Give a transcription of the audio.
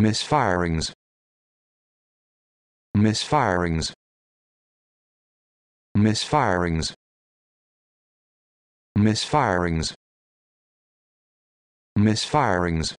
misfirings misfirings misfirings misfirings misfirings